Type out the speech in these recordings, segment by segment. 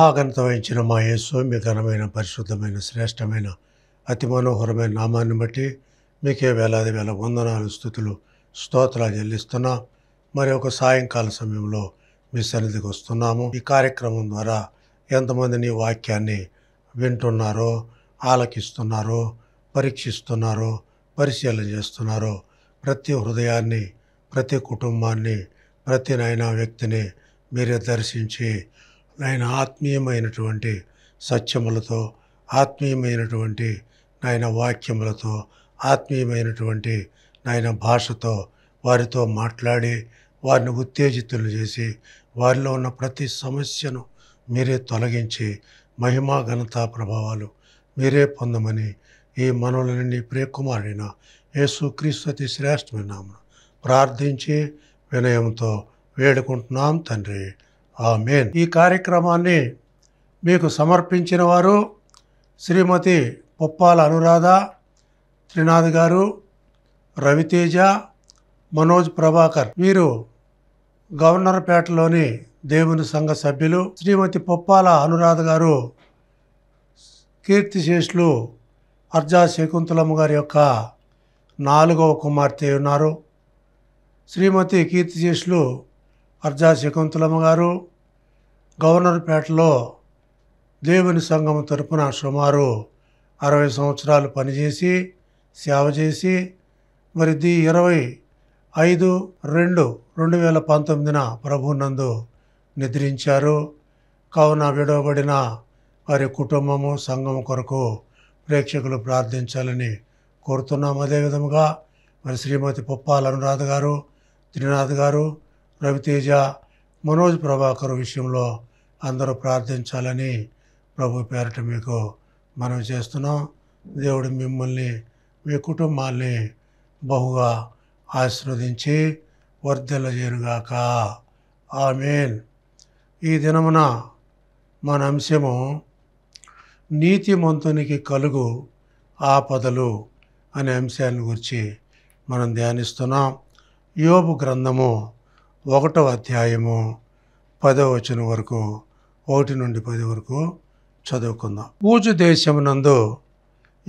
మహాఘనత వహించిన మా యేసు మీ ఘనమైన పరిశుద్ధమైన శ్రేష్టమైన అతి మనోహరమైన నామాన్ని బట్టి మీకే వేలాది వేల వందనాలు స్థుతులు స్తోత్రాలు చెల్లిస్తున్నా మరి ఒక సాయంకాల సమయంలో మీ సన్నిధికి వస్తున్నాము ఈ కార్యక్రమం ద్వారా ఎంతమంది నీ వాక్యాన్ని వింటున్నారో ఆలకిస్తున్నారో పరీక్షిస్తున్నారో పరిశీలన చేస్తున్నారో ప్రతి హృదయాన్ని ప్రతి కుటుంబాన్ని ప్రతి నైనా వ్యక్తిని మీరే దర్శించి నాయన ఆత్మీయమైనటువంటి సత్యములతో ఆత్మీయమైనటువంటి నాయన వాక్యములతో ఆత్మీయమైనటువంటి నాయన భాషతో వారితో మాట్లాడి వారిని ఉత్తేజితులు చేసి వారిలో ఉన్న ప్రతి సమస్యను మీరే తొలగించి మహిమా ఘనత ప్రభావాలు మీరే పొందమని ఈ మనవులన్నీ ప్రియకుమారుడైన యేసుక్రీస్తు అతి శ్రేష్టమైన ప్రార్థించి వినయంతో వేడుకుంటున్నాం తండ్రి ఆమెన్ ఈ కార్యక్రమాన్ని మీకు సమర్పించిన వారు శ్రీమతి పొప్పాల అనురాధ త్రినాథ్ గారు రవితేజ మనోజ్ ప్రభాకర్ వీరు గవర్నర్పేటలోని దేవుని సంఘ సభ్యులు శ్రీమతి పొప్పాల అనురాధ గారు కీర్తిశేషులు అర్జా శకుంతలమ్మ గారి యొక్క నాలుగవ కుమార్తె ఉన్నారు శ్రీమతి కీర్తిశేషులు అర్జా శకుంతలమ్మ గారు గవర్నర్పేటలో దేవుని సంఘం తరపున సుమారు అరవై సంవత్సరాలు పనిచేసి సేవ చేసి మరి ది ఇరవై ఐదు రెండు రెండు వేల పంతొమ్మిదిన ప్రభునందు నిద్రించారు కావున విడవబడిన వారి కుటుంబము సంఘం కొరకు ప్రేక్షకులు ప్రార్థించాలని కోరుతున్నాం అదేవిధముగా మరి శ్రీమతి పుప్పాల అనురాధ గారు త్రినాథ్ గారు రవితేజ మనోజ్ ప్రభాకర్ విషయంలో అందరూ ప్రార్థించాలని ప్రభు పేరట మీకు మనం చేస్తున్నాం దేవుడు మిమ్మల్ని మీ కుటుంబాల్ని బహుగా ఆశీర్వదించి వర్ధిల్లజేరుగాక ఆమెన్ ఈ దినమున మన అంశము నీతిమంతునికి కలుగు ఆపదలు అనే అంశాన్ని గురించి మనం ధ్యానిస్తున్నాం యోబు గ్రంథము ఒకటో అధ్యాయము పదవచనం వరకు ఒకటి నుండి పది వరకు చదువుకుందాం పూజ దేశమునందు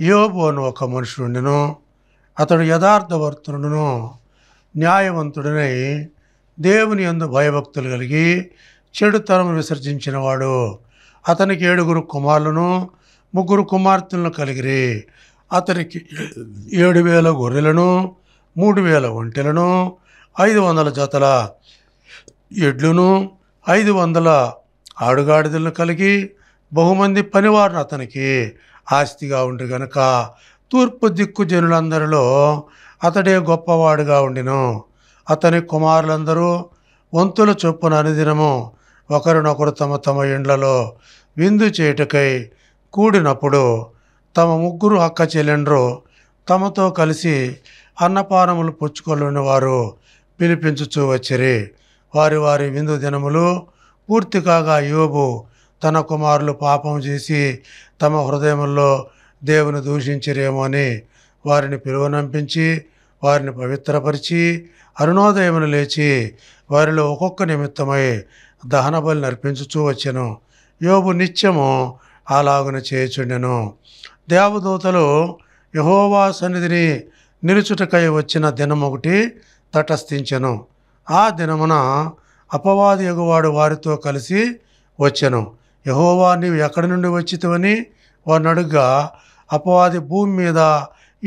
యోబు అను ఒక మనుషుడును అతడు యథార్థవర్తుడును న్యాయవంతుడినై దేవుని ఎందు భయభక్తులు కలిగి చెడుతనం విసర్జించినవాడు అతనికి ఏడుగురు కుమారులను ముగ్గురు కుమార్తెలను కలిగిరి అతనికి ఏడు వేల గొర్రెలను మూడు వేల ఒంటెలను ఐదు వందల జతల ఎడ్లును ఐదు వందల ఆడుగాడిదలను కలిగి బహుమంది పనివారు అతనికి ఆస్తిగా ఉండి గనక తూర్పు దిక్కు జనులందరిలో అతడే గొప్పవాడుగా ఉండిను అతని కుమారులందరూ వంతుల చొప్పున అనుదినము ఒకరినొకరు తమ తమ ఇండ్లలో విందు చేయుటకై కూడినప్పుడు తమ ముగ్గురు అక్క చెల్లెండ్రు తమతో కలిసి అన్నపానములు పుచ్చుకొని వారు పిలిపించుచూ వచ్చిరి వారి వారి విందు దినములు పూర్తి కాగా యోబు తన కుమారులు పాపం చేసి తమ హృదయంలో దేవుని దూషించరేమో అని వారిని పిలువనంపించి వారిని పవిత్రపరిచి అరుణోదయమును లేచి వారిలో ఒక్కొక్క నిమిత్తమై దహన బలిని అర్పించుచూ వచ్చెను యోబు నిత్యము అలాగున చేయుచుండెను దేవదూతలు యహోవా సన్నిధిని నిలుచుటకై వచ్చిన దినం ఒకటి తటస్థించెను ఆ దినమున అపవాది ఎగువాడు వారితో కలిసి వచ్చెను యహోవా నీవు ఎక్కడి నుండి వచ్చితవని వారిని అడుగ్గా అపవాది భూమి మీద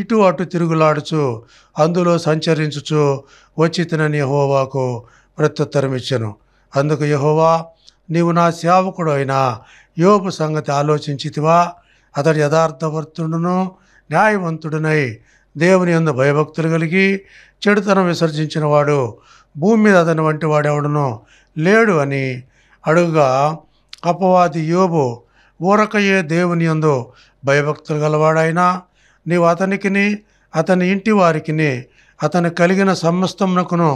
ఇటు అటు తిరుగులాడుచు అందులో సంచరించుచు వచ్చి తినని యహోవాకు ప్రత్యుత్తరం ఇచ్చెను అందుకు యహోవా నీవు నా సేవకుడు అయిన యోపు సంగతి ఆలోచించితివా అతడి యథార్థవర్తుడును న్యాయవంతుడునై దేవుని ఎందు భయభక్తులు కలిగి చెడుతనం విసర్జించినవాడు భూమి మీద అతని వంటి వాడెవడనో లేడు అని అడుగుగా అపవాది యోబు ఊరకయ్యే దేవుని ఎందు భయభక్తులు గలవాడైనా నీవు అతనికిని అతని ఇంటి వారికిని అతను కలిగిన సమస్తమునకును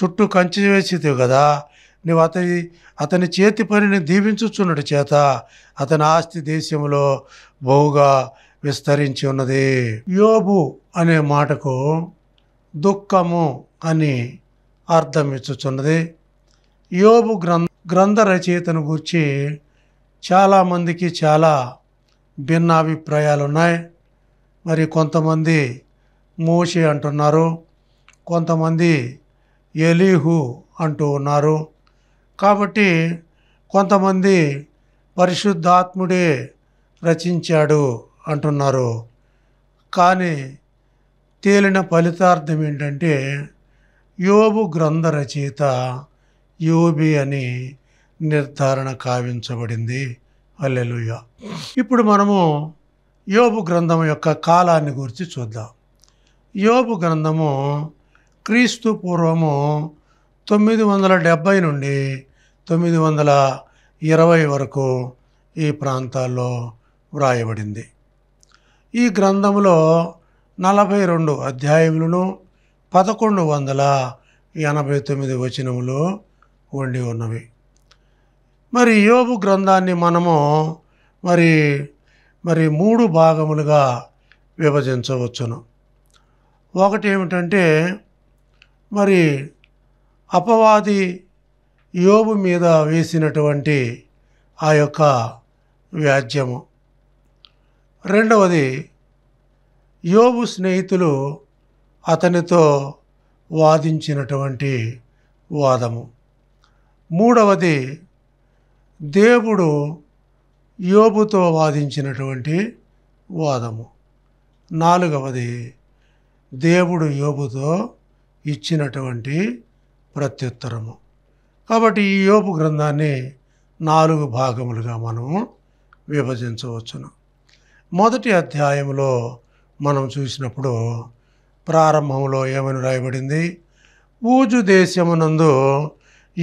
చుట్టూ కంచి వేసితివి కదా నీవు అతని అతని చేతి పనిని దీవించుచున్నటి చేత అతని ఆస్తి దేశంలో బహుగా విస్తరించి ఉన్నది యోబు అనే మాటకు దుఃఖము అని అర్థం ఇచ్చుచున్నది యోబు గ్రంథ గ్రంథ రచయితను గురించి చాలామందికి చాలా భిన్న అభిప్రాయాలు ఉన్నాయి మరి కొంతమంది మోషి అంటున్నారు కొంతమంది ఎలీహు అంటూ ఉన్నారు కాబట్టి కొంతమంది పరిశుద్ధాత్ముడే రచించాడు అంటున్నారు కానీ తేలిన ఫలితార్థం ఏంటంటే యోబు గ్రంథ రచయిత యోబి అని నిర్ధారణ కావించబడింది అల్లెలుయ ఇప్పుడు మనము యోబు గ్రంథం యొక్క కాలాన్ని గురించి చూద్దాం యోబు గ్రంథము క్రీస్తు పూర్వము తొమ్మిది వందల డెబ్భై నుండి తొమ్మిది వందల ఇరవై వరకు ఈ ప్రాంతాల్లో వ్రాయబడింది ఈ గ్రంథంలో నలభై రెండు అధ్యాయములను పదకొండు వందల ఎనభై తొమ్మిది వచనములో ఉండి ఉన్నవి మరి యోగు గ్రంథాన్ని మనము మరి మరి మూడు భాగములుగా విభజించవచ్చును ఒకటి ఏమిటంటే మరి అపవాది యోగు మీద వేసినటువంటి ఆ యొక్క వ్యాజ్యము రెండవది యోగు స్నేహితులు అతనితో వాదించినటువంటి వాదము మూడవది దేవుడు యోబుతో వాదించినటువంటి వాదము నాలుగవది దేవుడు యోబుతో ఇచ్చినటువంటి ప్రత్యుత్తరము కాబట్టి ఈ యోపు గ్రంథాన్ని నాలుగు భాగములుగా మనము విభజించవచ్చును మొదటి అధ్యాయంలో మనం చూసినప్పుడు ప్రారంభంలో ఏమని రాయబడింది ఊజు దేశమునందు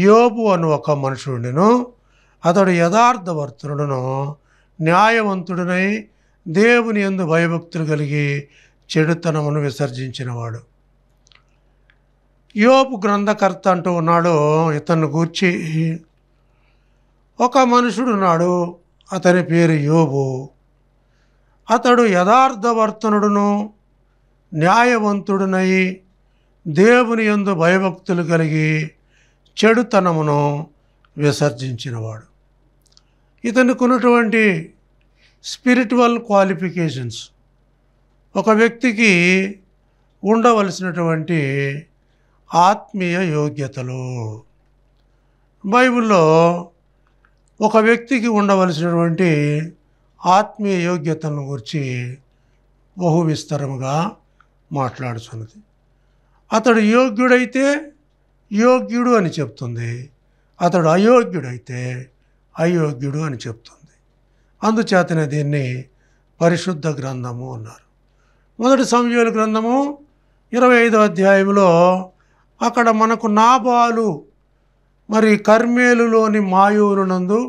యోబు అను ఒక మనుషుడిను అతడు యథార్థవర్తుడును న్యాయవంతుడినై దేవుని ఎందు భయభక్తులు కలిగి చెడుతనమును విసర్జించినవాడు యోపు గ్రంథకర్త అంటూ ఉన్నాడు ఇతను గూర్చి ఒక మనుషుడు ఉన్నాడు అతని పేరు యోబు అతడు యథార్థవర్తనుడును న్యాయవంతుడునై దేవుని ఎందు భయభక్తులు కలిగి చెడుతనమును విసర్జించినవాడు ఇతనుకున్నటువంటి స్పిరిచువల్ క్వాలిఫికేషన్స్ ఒక వ్యక్తికి ఉండవలసినటువంటి ఆత్మీయ యోగ్యతలు బైబిల్లో ఒక వ్యక్తికి ఉండవలసినటువంటి ఆత్మీయ యోగ్యతను గురించి బహువిస్తరముగా మాట్లాడుచున్నది అతడు యోగ్యుడైతే యోగ్యుడు అని చెప్తుంది అతడు అయోగ్యుడైతే అయోగ్యుడు అని చెప్తుంది అందుచేతనే దీన్ని పరిశుద్ధ గ్రంథము అన్నారు మొదటి సంయోల గ్రంథము ఇరవై ఐదవ అధ్యాయంలో అక్కడ మనకు నాబాలు మరి కర్మేలులోని మాయూరునందు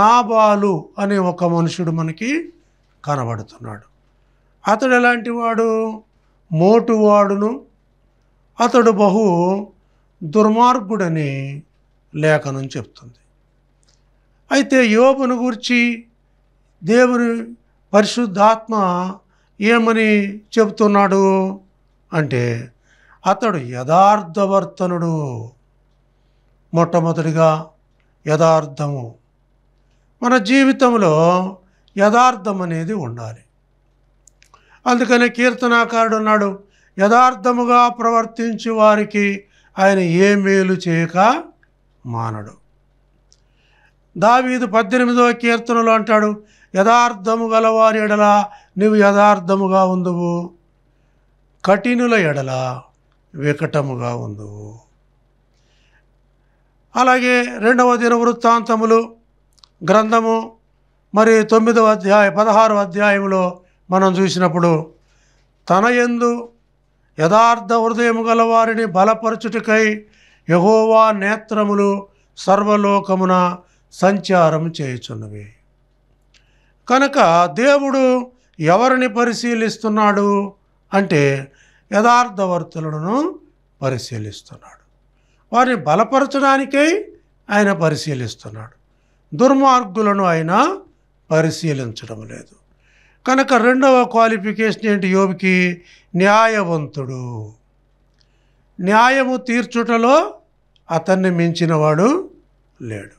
నాబాలు అనే ఒక మనుషుడు మనకి కనబడుతున్నాడు అతడు ఎలాంటి వాడు మోటువాడును అతడు బహు దుర్మార్గుడని లేఖనం చెప్తుంది అయితే యోబును గురించి దేవుని పరిశుద్ధాత్మ ఏమని చెబుతున్నాడు అంటే అతడు యథార్థవర్తనుడు మొట్టమొదటిగా యథార్థము మన జీవితంలో యథార్థం అనేది ఉండాలి అందుకని కీర్తనాకారుడు ఉన్నాడు యథార్థముగా ప్రవర్తించి వారికి ఆయన ఏ మేలు చేయక మానడు దావీదు పద్దెనిమిదవ కీర్తనలో అంటాడు యథార్థము గలవారి ఎడల నీవు యథార్థముగా ఉందువు కఠినుల ఎడల వికటముగా ఉందువు అలాగే రెండవ దిన వృత్తాంతములు గ్రంథము మరి తొమ్మిదవ అధ్యాయ పదహారవ అధ్యాయంలో మనం చూసినప్పుడు తన ఎందు యథార్థ హృదయము గల వారిని బలపరచుటకై యహోవా నేత్రములు సర్వలోకమున సంచారం చేయుచున్నవి కనుక దేవుడు ఎవరిని పరిశీలిస్తున్నాడు అంటే యథార్థవర్తులను పరిశీలిస్తున్నాడు వారిని బలపరచడానికై ఆయన పరిశీలిస్తున్నాడు దుర్మార్గులను ఆయన పరిశీలించడం లేదు కనుక రెండవ క్వాలిఫికేషన్ ఏంటి యోగికి న్యాయవంతుడు న్యాయము తీర్చుటలో అతన్ని మించినవాడు లేడు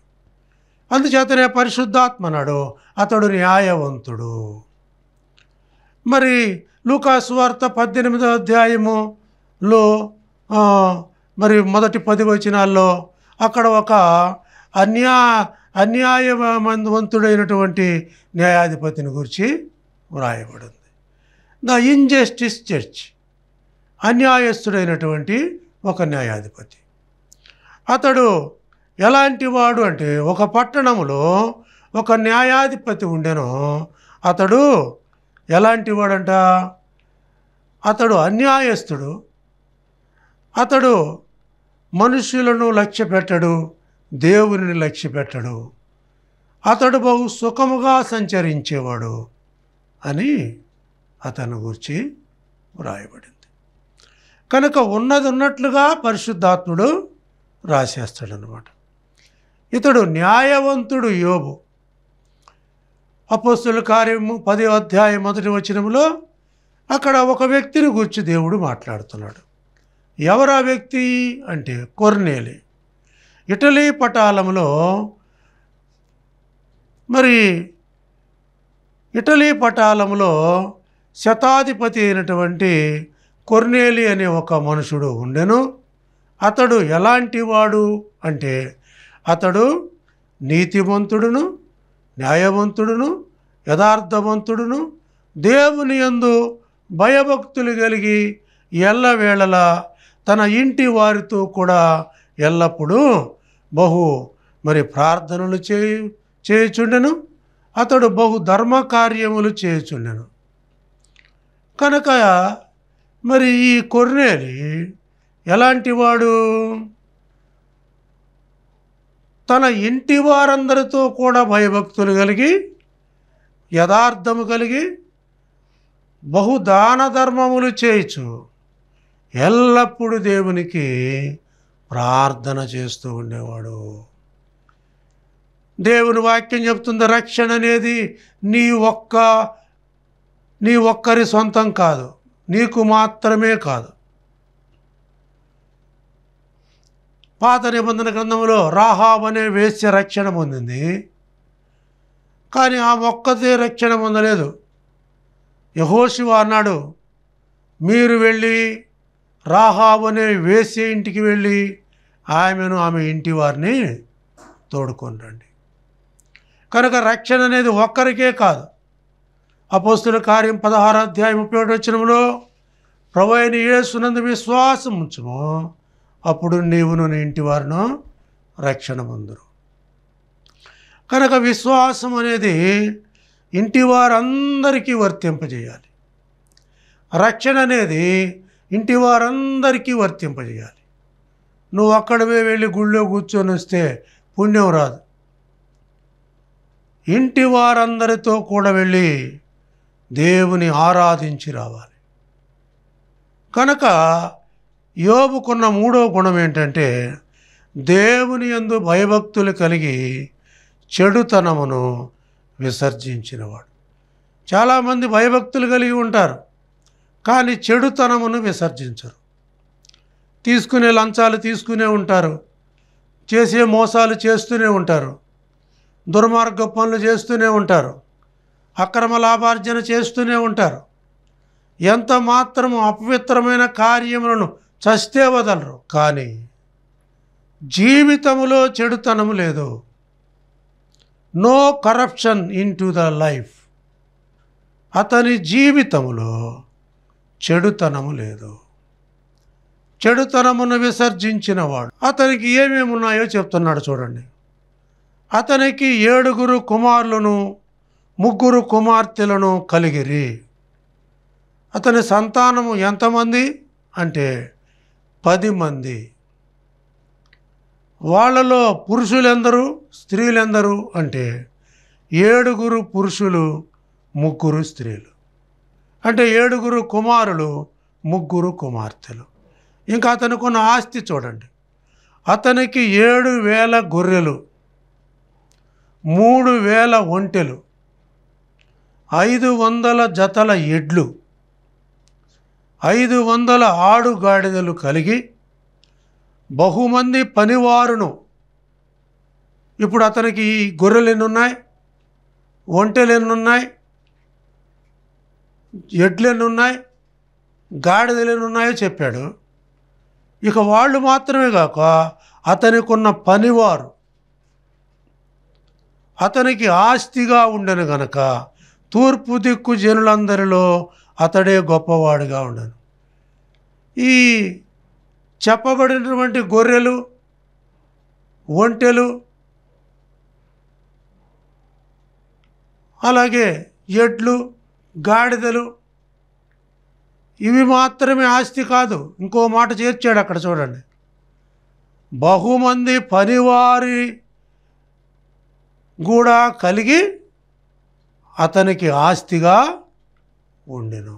అందుచేతనే పరిశుద్ధాత్మనాడు అతడు న్యాయవంతుడు మరి లూకాసువార్త పద్దెనిమిదో అధ్యాయములో మరి మొదటి పది వచనాల్లో అక్కడ ఒక అన్యా అన్యాయవంతుడైనటువంటి న్యాయాధిపతిని గురించి వ్రాయబడింది ద ఇన్జస్టిస్ చర్చ్ అన్యాయస్తుడైనటువంటి ఒక న్యాయాధిపతి అతడు ఎలాంటి వాడు అంటే ఒక పట్టణంలో ఒక న్యాయాధిపతి ఉండెను అతడు ఎలాంటి వాడంట అతడు అన్యాయస్తుడు అతడు మనుషులను లక్ష్య పెట్టడు దేవుని లక్ష్య పెట్టడు అతడు బహు సుఖముగా సంచరించేవాడు అని అతను గురించి వ్రాయబడింది కనుక ఉన్నది ఉన్నట్లుగా పరిశుద్ధాత్ముడు రాసేస్తాడనమాట ఇతడు న్యాయవంతుడు యోబు అపస్తుల కార్యము పదే అధ్యాయం మొదటి వచనంలో అక్కడ ఒక వ్యక్తిని గురించి దేవుడు మాట్లాడుతున్నాడు ఎవరా వ్యక్తి అంటే కొర్నేలి ఇటలీ పటాలంలో మరి ఇటలీ పటాలంలో శతాధిపతి అయినటువంటి కొర్నేలి అనే ఒక మనుషుడు ఉండెను అతడు ఎలాంటి వాడు అంటే అతడు నీతివంతుడును న్యాయవంతుడును యథార్థవంతుడును దేవుని యందు భయభక్తులు కలిగి ఎల్లవేళలా తన ఇంటి వారితో కూడా ఎల్లప్పుడూ బహు మరి ప్రార్థనలు చేయుచుండెను అతడు బహు ధర్మ కార్యములు చేయుచుండెను కనుక మరి ఈ కొర్నేలి ఎలాంటి వాడు తన ఇంటి వారందరితో కూడా భయభక్తులు కలిగి యథార్థము కలిగి బహుదాన ధర్మములు చేయొచ్చు ఎల్లప్పుడూ దేవునికి ప్రార్థన చేస్తూ ఉండేవాడు దేవుని వాక్యం చెప్తుంది రక్షణ అనేది నీ ఒక్క నీ ఒక్కరి సొంతం కాదు నీకు మాత్రమే కాదు పాత నిబంధన గ్రంథంలో రాహాబ్ అనే వేశ్య రక్షణ పొందింది కానీ ఆ ఒక్కతే రక్షణ పొందలేదు యహోశివ అన్నాడు మీరు వెళ్ళి రాహాబ్ అనే వేశ్య ఇంటికి వెళ్ళి ఆమెను ఆమె ఇంటి వారిని తోడుకొని రండి కనుక రక్షణ అనేది ఒక్కరికే కాదు అపోస్తుల కార్యం పదహారు అధ్యాయం ముప్పై ఒకటి వచ్చినంలో ప్రభు అయిన ఏసునందు విశ్వాసం ఉంచుము అప్పుడు నీవును నీ ఇంటి వారిను రక్షణ పొందురు కనుక విశ్వాసం అనేది ఇంటి వారందరికీ వర్తింపజేయాలి రక్షణ అనేది ఇంటి వారందరికీ వర్తింపజేయాలి నువ్వు అక్కడవే వెళ్ళి గుళ్ళో కూర్చొని వస్తే పుణ్యం రాదు ఇంటి వారందరితో కూడా వెళ్ళి దేవుని ఆరాధించి రావాలి కనుక యోబుకున్న మూడో గుణం ఏంటంటే దేవుని ఎందు భయభక్తులు కలిగి చెడుతనమును విసర్జించినవాడు చాలామంది భయభక్తులు కలిగి ఉంటారు కానీ చెడుతనమును విసర్జించరు తీసుకునే లంచాలు తీసుకునే ఉంటారు చేసే మోసాలు చేస్తూనే ఉంటారు దుర్మార్గ పనులు చేస్తూనే ఉంటారు అక్రమ లాభార్జన చేస్తూనే ఉంటారు ఎంత మాత్రము అపవిత్రమైన కార్యములను చస్తే వదలరు కానీ జీవితములో చెడుతనము లేదు no corruption into the life అతని జీవితములో చెడుతనము లేదు చెడుతనమును విసర్జించినవాడు అతనికి ఏమేమి ఉన్నాయో చెప్తున్నాడు చూడండి అతనికి ఏడుగురు కుమారులను ముగ్గురు కుమార్తెలను కలిగిరి అతని సంతానము ఎంతమంది అంటే పది మంది వాళ్ళలో పురుషులెందరూ స్త్రీలెందరూ అంటే ఏడుగురు పురుషులు ముగ్గురు స్త్రీలు అంటే ఏడుగురు కుమారులు ముగ్గురు కుమార్తెలు ఇంకా అతనికి ఆస్తి చూడండి అతనికి ఏడు వేల గొర్రెలు మూడు వేల ఒంటెలు ఐదు వందల జతల ఎడ్లు ఐదు వందల ఆడుగాడిదలు కలిగి బహుమంది పనివారును ఇప్పుడు అతనికి గొర్రెలు ఎన్నున్నాయి ఒంటెలు ఎన్నున్నాయి ఎడ్లు ఎన్నున్నాయి గాడిదలు ఎన్నున్నాయో చెప్పాడు ఇక వాళ్ళు మాత్రమే కాక అతనికి ఉన్న పనివారు అతనికి ఆస్తిగా ఉండను గనక తూర్పు దిక్కు జనులందరిలో అతడే గొప్పవాడుగా ఉండను ఈ చెప్పబడినటువంటి గొర్రెలు ఒంటెలు అలాగే ఎడ్లు గాడిదలు ఇవి మాత్రమే ఆస్తి కాదు ఇంకో మాట చేర్చాడు అక్కడ చూడండి బహుమంది పనివారి కూడా కలిగి అతనికి ఆస్తిగా ఉండెను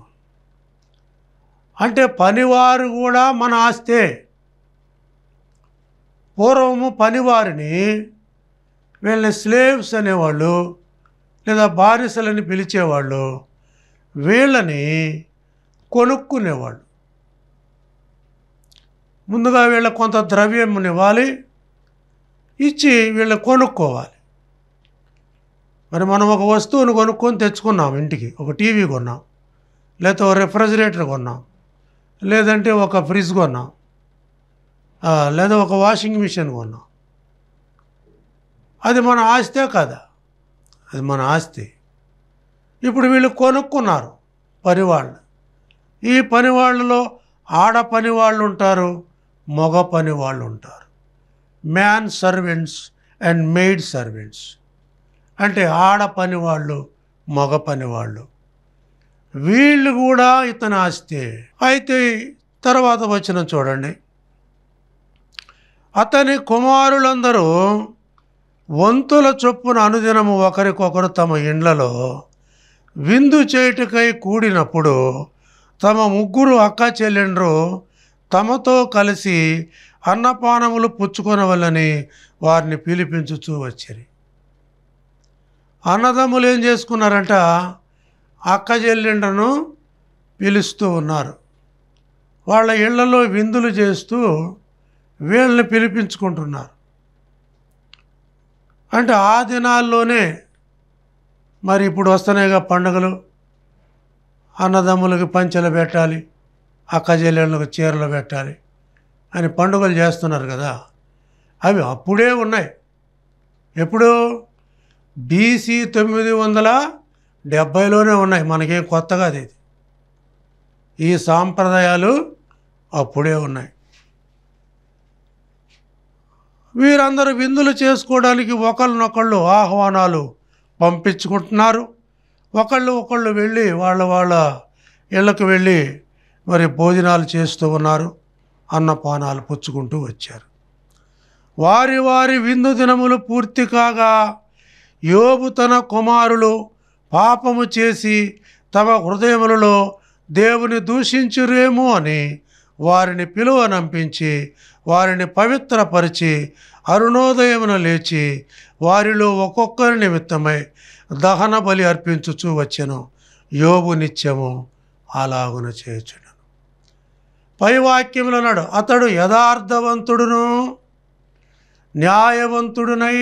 అంటే పనివారు కూడా మన ఆస్తే పూర్వము పనివారిని వీళ్ళని స్లేవ్స్ అనేవాళ్ళు లేదా బారిసలని పిలిచేవాళ్ళు వీళ్ళని కొనుక్కునేవాళ్ళు ముందుగా వీళ్ళ కొంత ద్రవ్యం ఇవ్వాలి ఇచ్చి వీళ్ళు కొనుక్కోవాలి మరి మనం ఒక వస్తువును కొనుక్కొని తెచ్చుకున్నాం ఇంటికి ఒక టీవీ కొన్నాం లేకపోతే ఒక రెఫ్రిజిరేటర్ కొన్నాం లేదంటే ఒక ఫ్రిడ్జ్ కొన్నాం లేదా ఒక వాషింగ్ మిషన్ కొన్నాం అది మన ఆస్తే కదా అది మన ఆస్తి ఇప్పుడు వీళ్ళు కొనుక్కున్నారు పనివాళ్ళు ఈ పనివాళ్ళలో ఆడ పని వాళ్ళు ఉంటారు మగ పని వాళ్ళు ఉంటారు man servants and maid servants అంటే ఆడ వాళ్ళు మగ పని వాళ్ళు వీళ్ళు కూడా ఇతను ఆస్తే అయితే తర్వాత వచ్చిన చూడండి అతని కుమారులందరూ వంతుల చొప్పున అనుదినము ఒకరికొకరు తమ ఇండ్లలో విందు చేయుటకై కూడినప్పుడు తమ ముగ్గురు అక్క చెల్లెండ్రు తమతో కలిసి అన్నపానములు పుచ్చుకొనవలని వారిని పిలిపించుతూ వచ్చిరి అన్నదమ్ములు ఏం చేసుకున్నారంట అక్క చెల్లెండ్రను పిలుస్తూ ఉన్నారు వాళ్ళ ఇళ్లలో విందులు చేస్తూ వీళ్ళని పిలిపించుకుంటున్నారు అంటే ఆ దినాల్లోనే మరి ఇప్పుడు వస్తున్నాయిగా పండుగలు అన్నదమ్ములకు పంచెలు పెట్టాలి అక్క చెల్లెళ్ళకు చీరలు పెట్టాలి అని పండుగలు చేస్తున్నారు కదా అవి అప్పుడే ఉన్నాయి ఎప్పుడూ బీసీ తొమ్మిది వందల డెబ్బైలోనే ఉన్నాయి మనకేం కొత్తగా అది ఈ సాంప్రదాయాలు అప్పుడే ఉన్నాయి వీరందరూ విందులు చేసుకోవడానికి ఒకళ్ళనొకళ్ళు ఆహ్వానాలు పంపించుకుంటున్నారు ఒకళ్ళు ఒకళ్ళు వెళ్ళి వాళ్ళ వాళ్ళ ఇళ్ళకు వెళ్ళి మరి భోజనాలు చేస్తూ ఉన్నారు అన్నపానాలు పుచ్చుకుంటూ వచ్చారు వారి వారి విందు దినములు పూర్తి కాగా యోబు తన కుమారులు పాపము చేసి తమ హృదయములలో దేవుని దూషించురేమో అని వారిని పిలువనంపించి వారిని పవిత్రపరిచి అరుణోదయమున లేచి వారిలో ఒక్కొక్కరి నిమిత్తమై దహన బలి అర్పించుచూ వచ్చెను యోగు నిత్యము అలాగున పై పైవాక్యములు అన్నాడు అతడు యథార్థవంతుడును న్యాయవంతుడునై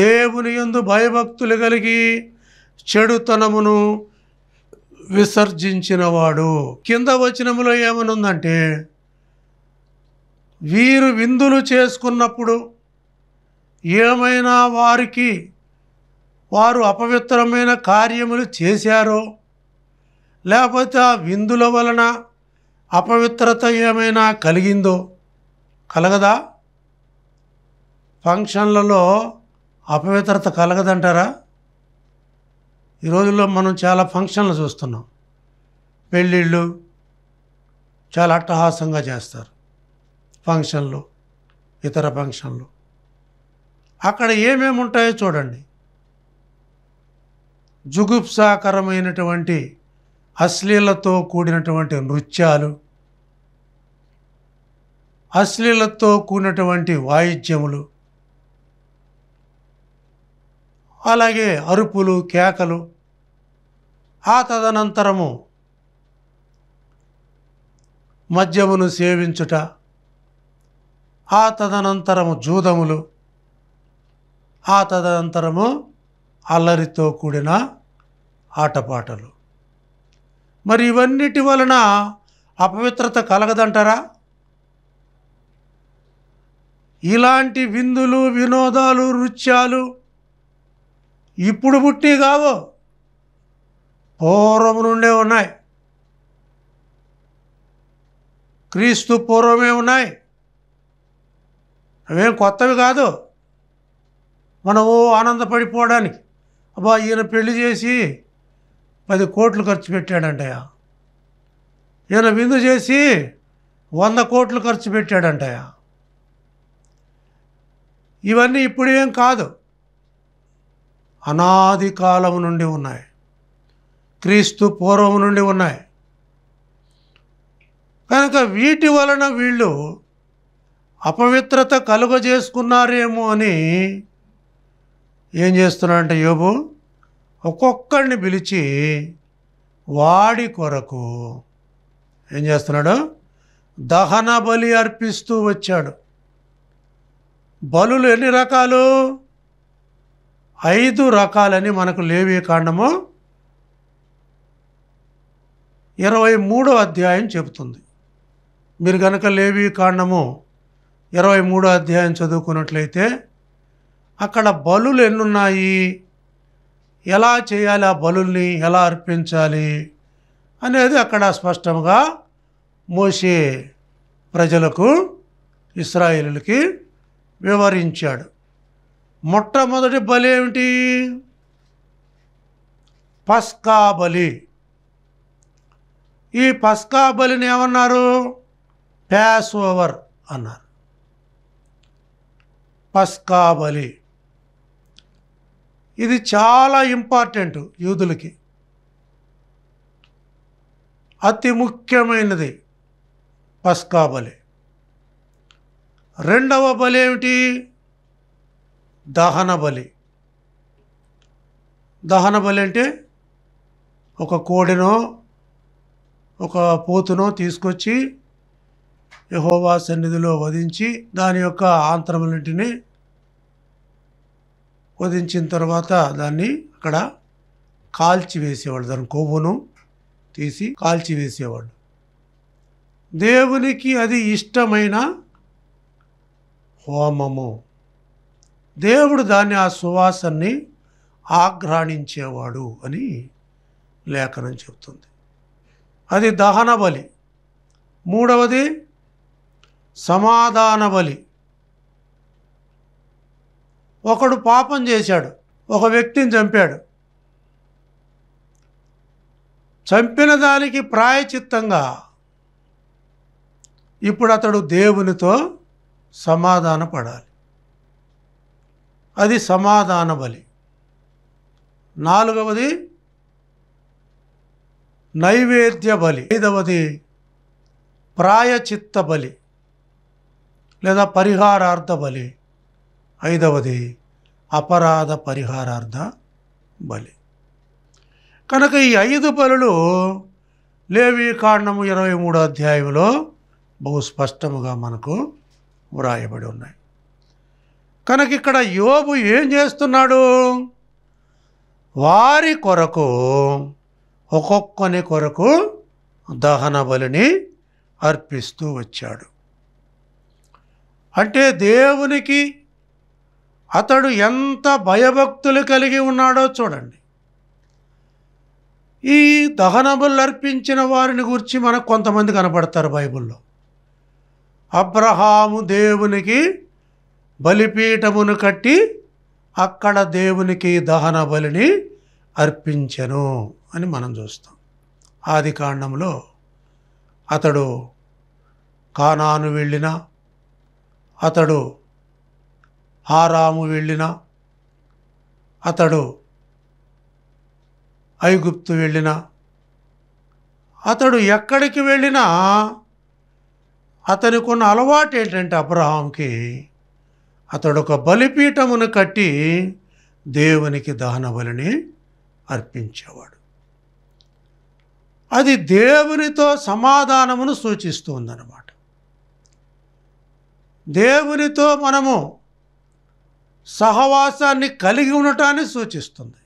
దేవుని ఎందు భయభక్తులు కలిగి చెడుతనమును విసర్జించినవాడు కింద వచనములో ఏమనుందంటే వీరు విందులు చేసుకున్నప్పుడు ఏమైనా వారికి వారు అపవిత్రమైన కార్యములు చేశారో లేకపోతే ఆ విందుల వలన అపవిత్రత ఏమైనా కలిగిందో కలగదా ఫంక్షన్లలో అపవిత్రత కలగదంటారా ఈ రోజుల్లో మనం చాలా ఫంక్షన్లు చూస్తున్నాం పెళ్ళిళ్ళు చాలా అట్టహాసంగా చేస్తారు ఫంక్షన్లు ఇతర ఫంక్షన్లు అక్కడ ఏమేమి ఉంటాయో చూడండి జుగుప్సాకరమైనటువంటి అశ్లీలతో కూడినటువంటి నృత్యాలు అశ్లీలతో కూడినటువంటి వాయిద్యములు అలాగే అరుపులు కేకలు ఆ తదనంతరము మద్యమును సేవించుట ఆ తదనంతరము జూదములు ఆ తదనంతరము అల్లరితో కూడిన ఆటపాటలు మరి ఇవన్నిటి వలన అపవిత్రత కలగదంటారా ఇలాంటి విందులు వినోదాలు నృత్యాలు ఇప్పుడు పుట్టి కావు పూర్వం నుండే ఉన్నాయి క్రీస్తు పూర్వమే ఉన్నాయి అవేం కొత్తవి కాదు మనము ఆనందపడిపోవడానికి అబ్బా ఈయన పెళ్లి చేసి పది కోట్లు ఖర్చు పెట్టాడంటయ్య ఈయన విందు చేసి వంద కోట్లు ఖర్చు పెట్టాడంటయ్య ఇవన్నీ ఇప్పుడు ఏం కాదు అనాది కాలం నుండి ఉన్నాయి క్రీస్తు పూర్వం నుండి ఉన్నాయి కనుక వీటి వలన వీళ్ళు అపవిత్రత కలుగజేసుకున్నారేమో అని ఏం చేస్తున్నాడంటే యోబు ఒక్కొక్కడిని పిలిచి వాడి కొరకు ఏం చేస్తున్నాడు దహన బలి అర్పిస్తూ వచ్చాడు బలులు ఎన్ని రకాలు ఐదు రకాలని మనకు లేవి కాండము ఇరవై మూడో అధ్యాయం చెబుతుంది మీరు గనక లేవి కాండము ఇరవై మూడో అధ్యాయం చదువుకున్నట్లయితే అక్కడ బలులు ఎన్నున్నాయి ఎలా చేయాలి ఆ బలుల్ని ఎలా అర్పించాలి అనేది అక్కడ స్పష్టంగా మోసే ప్రజలకు ఇస్రాయిలకి వివరించాడు మొట్టమొదటి బలి ఏమిటి పస్కా బలి ఈ పస్కా బలిని ఏమన్నారు ప్యాస్ ఓవర్ అన్నారు పస్కా బలి ఇది చాలా ఇంపార్టెంట్ యూదులకి అతి ముఖ్యమైనది పస్కా బలి రెండవ బలి ఏమిటి దహన బలి దహన బలి అంటే ఒక కోడినో ఒక పోతునో తీసుకొచ్చి యహోవా సన్నిధిలో వధించి దాని యొక్క ఆంతరములంటిని వధించిన తర్వాత దాన్ని అక్కడ కాల్చివేసేవాడు దాని కొవ్వును తీసి కాల్చివేసేవాడు దేవునికి అది ఇష్టమైన హోమము దేవుడు దాన్ని ఆ సువాసనని ఆఘ్రాణించేవాడు అని లేఖనం చెబుతుంది అది దహన బలి మూడవది సమాధాన బలి ఒకడు పాపం చేశాడు ఒక వ్యక్తిని చంపాడు చంపిన దానికి ప్రాయచిత్తంగా ఇప్పుడు అతడు దేవునితో సమాధాన పడాలి అది సమాధాన బలి నాలుగవది నైవేద్య బలి ఐదవది ప్రాయచిత్త బలి లేదా పరిహారార్థ బలి ఐదవది అపరాధ పరిహారార్థ బలి కనుక ఈ ఐదు బలులు కాండము ఇరవై మూడో అధ్యాయంలో బహు స్పష్టముగా మనకు వ్రాయబడి ఉన్నాయి కనుక ఇక్కడ యోబు ఏం చేస్తున్నాడు వారి కొరకు ఒక్కొక్కని కొరకు దహన బలిని అర్పిస్తూ వచ్చాడు అంటే దేవునికి అతడు ఎంత భయభక్తులు కలిగి ఉన్నాడో చూడండి ఈ దహనములు అర్పించిన వారిని గురించి మనకు కొంతమంది కనపడతారు బైబిల్లో అబ్రహాము దేవునికి బలిపీఠమును కట్టి అక్కడ దేవునికి దహన బలిని అర్పించను అని మనం చూస్తాం ఆది కాండంలో అతడు కానాను వెళ్ళిన అతడు హారాము వెళ్ళిన అతడు ఐగుప్తు వెళ్ళిన అతడు ఎక్కడికి వెళ్ళినా అతనికి ఉన్న అలవాటు ఏంటంటే అబ్రహాంకి అతడు ఒక బలిపీఠమును కట్టి దేవునికి దహన బలిని అర్పించేవాడు అది దేవునితో సమాధానమును సూచిస్తుందన్నమాట దేవునితో మనము సహవాసాన్ని కలిగి ఉండటాన్ని సూచిస్తుంది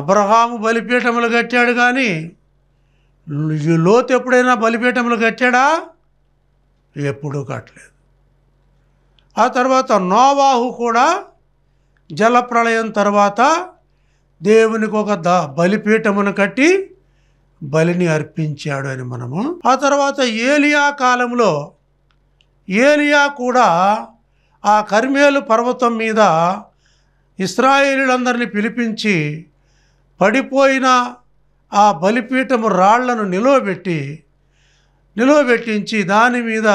అబ్రహాము బలిపీఠములు కట్టాడు కానీ లోతు ఎప్పుడైనా బలిపీఠములు కట్టాడా ఎప్పుడూ కట్టలేదు ఆ తర్వాత నోవాహు కూడా జలప్రళయం తర్వాత దేవునికి ఒక ద బలిపీఠమును కట్టి బలిని అర్పించాడు అని మనము ఆ తర్వాత ఏలియా కాలంలో ఏలియా కూడా ఆ కర్మేలు పర్వతం మీద ఇస్రాయేలీలందరినీ పిలిపించి పడిపోయిన ఆ బలిపీఠము రాళ్లను నిలువబెట్టి నిలువబెట్టించి దాని మీద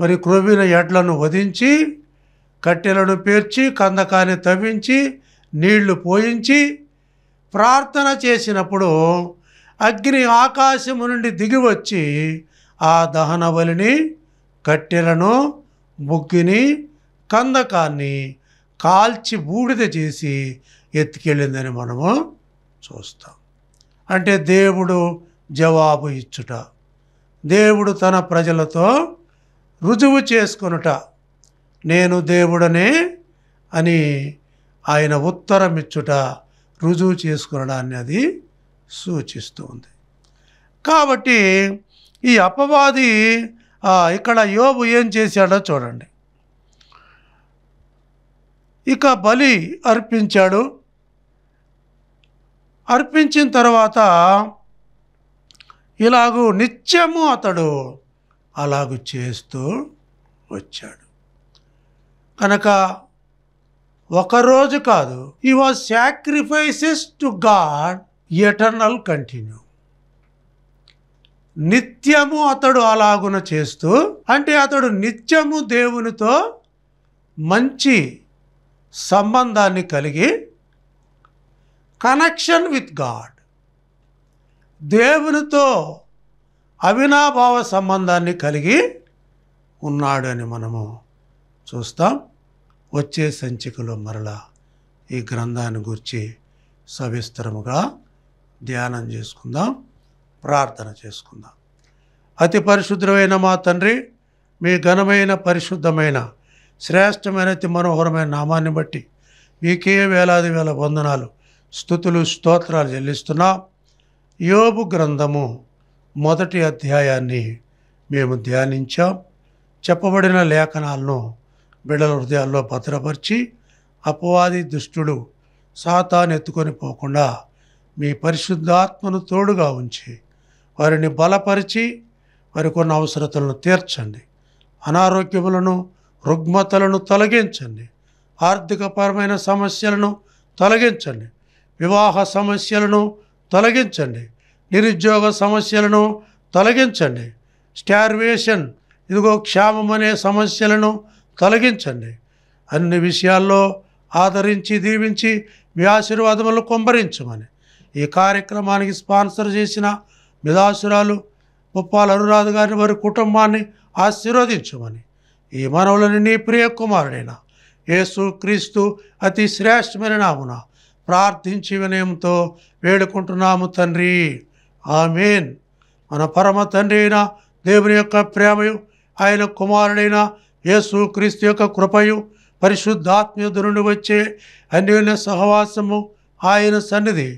మరి క్రోమిన ఎడ్లను వధించి కట్టెలను పేర్చి కందకాన్ని తవ్వించి నీళ్లు పోయించి ప్రార్థన చేసినప్పుడు అగ్ని ఆకాశము నుండి దిగివచ్చి ఆ దహనబలిని కట్టెలను ముగ్గిని కందకాన్ని కాల్చి బూడిద చేసి ఎత్తుకెళ్ళిందని మనము చూస్తాం అంటే దేవుడు జవాబు ఇచ్చుట దేవుడు తన ప్రజలతో రుజువు చేసుకొనుట నేను దేవుడనే అని ఆయన ఉత్తరమిచ్చుట రుజువు చేసుకునడాన్ని అది సూచిస్తుంది కాబట్టి ఈ అపవాది ఇక్కడ యోబు ఏం చేశాడో చూడండి ఇక బలి అర్పించాడు అర్పించిన తర్వాత ఇలాగూ నిత్యము అతడు అలాగ చేస్తూ వచ్చాడు కనుక ఒకరోజు కాదు ఈ was sacrifices to God eternal continue నిత్యము అతడు అలాగున చేస్తూ అంటే అతడు నిత్యము దేవునితో మంచి సంబంధాన్ని కలిగి కనెక్షన్ విత్ గాడ్ దేవునితో అవినాభావ సంబంధాన్ని కలిగి ఉన్నాడు అని మనము చూస్తాం వచ్చే సంచికలో మరలా ఈ గ్రంథాన్ని గురించి సవిస్తరముగా ధ్యానం చేసుకుందాం ప్రార్థన చేసుకుందాం అతి పరిశుద్ధమైన మా తండ్రి మీ ఘనమైన పరిశుద్ధమైన శ్రేష్టమైన అతి మనోహరమైన నామాన్ని బట్టి మీకే వేలాది వేల వందనాలు స్థుతులు స్తోత్రాలు చెల్లిస్తున్నాం యోబు గ్రంథము మొదటి అధ్యాయాన్ని మేము ధ్యానించాం చెప్పబడిన లేఖనాలను బిడల హృదయాల్లో భద్రపరిచి అపవాది దుష్టుడు సాతాన్ ఎత్తుకొని పోకుండా మీ పరిశుద్ధాత్మను తోడుగా ఉంచి వారిని బలపరిచి వారి కొన్ని అవసరతలను తీర్చండి అనారోగ్యములను రుగ్మతలను తొలగించండి ఆర్థికపరమైన సమస్యలను తొలగించండి వివాహ సమస్యలను తొలగించండి నిరుద్యోగ సమస్యలను తొలగించండి స్టార్వేషన్ ఇదిగో క్షామం అనే సమస్యలను తొలగించండి అన్ని విషయాల్లో ఆదరించి దీవించి మీ ఆశీర్వాదములు కొంబరించమని ఈ కార్యక్రమానికి స్పాన్సర్ చేసిన మిదాసురాలు ముప్పాల అనురాధ గారిని వారి కుటుంబాన్ని ఆశీర్వదించమని ఈ మనవులని నీ ప్రియ కుమారుడైన యేసు క్రీస్తు అతి శ్రేష్టమైన నామున ప్రార్థించి వినయంతో వేడుకుంటున్నాము తండ్రి ఆమెన్ మన పరమ తండ్రి అయిన దేవుని యొక్క ప్రేమయు ఆయన కుమారుడైన యేసు క్రీస్తు యొక్క కృపయు పరిశుద్ధాత్మ నుండి వచ్చే అన్యోన్య సహవాసము ఆయన సన్నిధి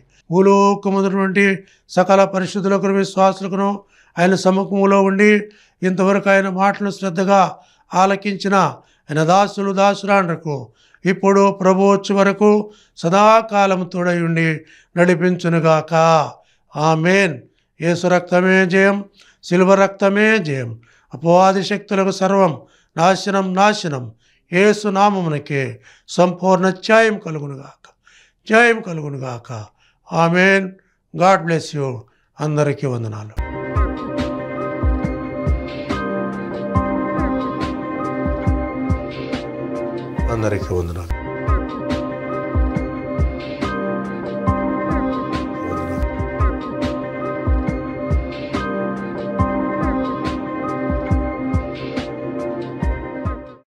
నుండి సకల పరిశుద్ధులకు విశ్వాసులకును ఆయన సముఖములో ఉండి ఇంతవరకు ఆయన మాటలు శ్రద్ధగా ఆలకించిన ఆయన దాసులు దాసురాండ్రకు ఇప్పుడు ప్రభు వచ్చే వరకు సదాకాలం తోడయుండి నడిపించునుగాక ആമേൻ യേസു രക്തമേ ജയം സിൽവർ രക്തമേ ജയം അപവാദിശക്തുലകു സർവം നാശനം നാശനം യേസു നാമമുനക്ക് സമ്പൂർണ്ണ ജയം കലുകുനുക ജയം കലുകുനുക ആമേൻ ഗാഡ് ബ്ലെസ് യു അന്നരയ്ക്ക് വന്നനാലും അന്നരയ്ക്ക് വന്നനാലും